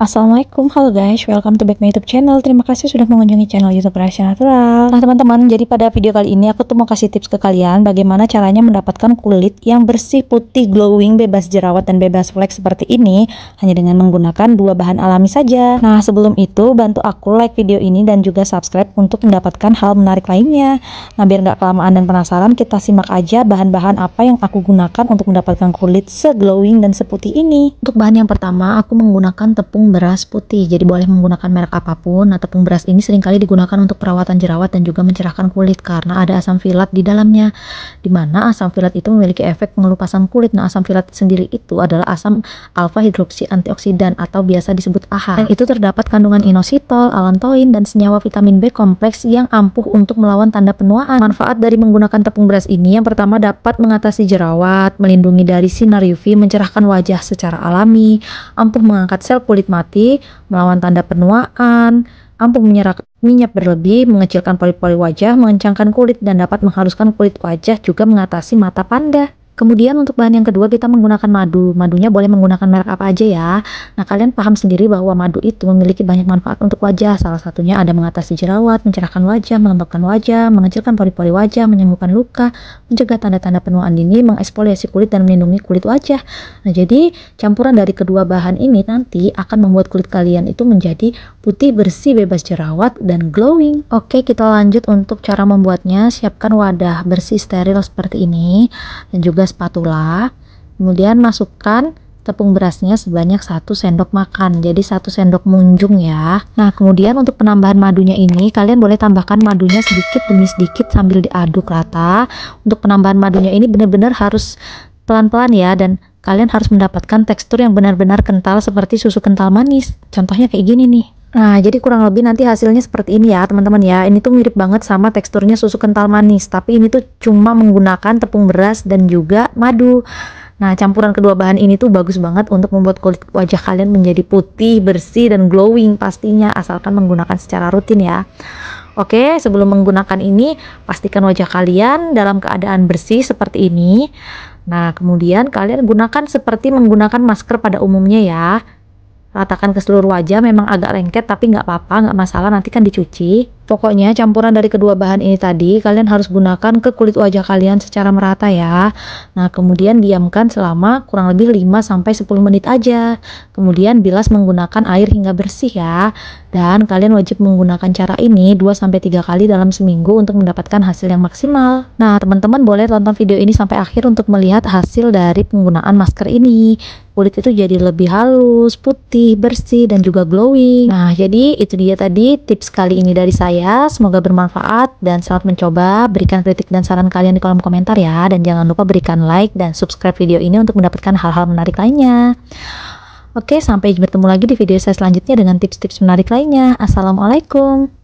Assalamualaikum, halo guys, welcome to back my youtube channel Terima kasih sudah mengunjungi channel youtube Rahasia Natural Nah teman-teman, jadi pada video kali ini aku tuh mau kasih tips ke kalian Bagaimana caranya mendapatkan kulit yang bersih, putih, glowing, bebas jerawat, dan bebas flek seperti ini Hanya dengan menggunakan dua bahan alami saja Nah sebelum itu, bantu aku like video ini dan juga subscribe untuk mendapatkan hal menarik lainnya Nah biar gak kelamaan dan penasaran, kita simak aja bahan-bahan apa yang aku gunakan untuk mendapatkan kulit se-glowing dan seputih ini Untuk bahan yang pertama, aku menggunakan tepung beras putih. Jadi boleh menggunakan merek apapun ataupun beras ini seringkali digunakan untuk perawatan jerawat dan juga mencerahkan kulit karena ada asam filat di dalamnya. Dimana asam filat itu memiliki efek pengelupasan kulit. Nah, asam filat sendiri itu adalah asam alfa hidroksi antioksidan atau biasa disebut AHA. Dan itu terdapat kandungan inositol, alantoin dan senyawa vitamin B kompleks yang ampuh untuk melawan tanda penuaan. Manfaat dari menggunakan tepung beras ini yang pertama dapat mengatasi jerawat, melindungi dari sinar UV, mencerahkan wajah secara alami, ampuh mengangkat sel kulit mati mati, melawan tanda penuaan, ampuh menyerap minyak berlebih, mengecilkan pori-pori wajah, mengencangkan kulit, dan dapat menghaluskan kulit wajah juga mengatasi mata panda. Kemudian untuk bahan yang kedua kita menggunakan madu. Madunya boleh menggunakan merek apa aja ya. Nah, kalian paham sendiri bahwa madu itu memiliki banyak manfaat untuk wajah. Salah satunya ada mengatasi jerawat, mencerahkan wajah, melembabkan wajah, mengecilkan pori-pori wajah, menyembuhkan luka, mencegah tanda-tanda penuaan dini, mengeksfoliasi kulit dan melindungi kulit wajah. Nah, jadi campuran dari kedua bahan ini nanti akan membuat kulit kalian itu menjadi putih, bersih, bebas jerawat dan glowing. Oke, kita lanjut untuk cara membuatnya. Siapkan wadah bersih steril seperti ini dan juga spatula kemudian masukkan tepung berasnya sebanyak 1 sendok makan jadi 1 sendok munjung ya nah kemudian untuk penambahan madunya ini kalian boleh tambahkan madunya sedikit demi sedikit sambil diaduk rata untuk penambahan madunya ini benar-benar harus pelan-pelan ya dan kalian harus mendapatkan tekstur yang benar-benar kental seperti susu kental manis contohnya kayak gini nih Nah, jadi kurang lebih nanti hasilnya seperti ini ya, teman-teman ya. Ini tuh mirip banget sama teksturnya susu kental manis, tapi ini tuh cuma menggunakan tepung beras dan juga madu. Nah, campuran kedua bahan ini tuh bagus banget untuk membuat kulit wajah kalian menjadi putih, bersih, dan glowing pastinya, asalkan menggunakan secara rutin ya. Oke, sebelum menggunakan ini, pastikan wajah kalian dalam keadaan bersih seperti ini. Nah, kemudian kalian gunakan seperti menggunakan masker pada umumnya ya ratakan ke seluruh wajah memang agak lengket tapi nggak apa-apa nggak masalah nanti kan dicuci Pokoknya campuran dari kedua bahan ini tadi kalian harus gunakan ke kulit wajah kalian secara merata ya. Nah, kemudian diamkan selama kurang lebih 5 sampai 10 menit aja. Kemudian bilas menggunakan air hingga bersih ya. Dan kalian wajib menggunakan cara ini 2 sampai 3 kali dalam seminggu untuk mendapatkan hasil yang maksimal. Nah, teman-teman boleh tonton video ini sampai akhir untuk melihat hasil dari penggunaan masker ini kulit itu jadi lebih halus, putih, bersih, dan juga glowing. Nah, jadi itu dia tadi tips kali ini dari saya saya. Semoga bermanfaat dan selamat mencoba. Berikan kritik dan saran kalian di kolom komentar ya. Dan jangan lupa berikan like dan subscribe video ini untuk mendapatkan hal-hal menarik lainnya. Oke, sampai bertemu lagi di video saya selanjutnya dengan tips-tips menarik lainnya. Assalamualaikum.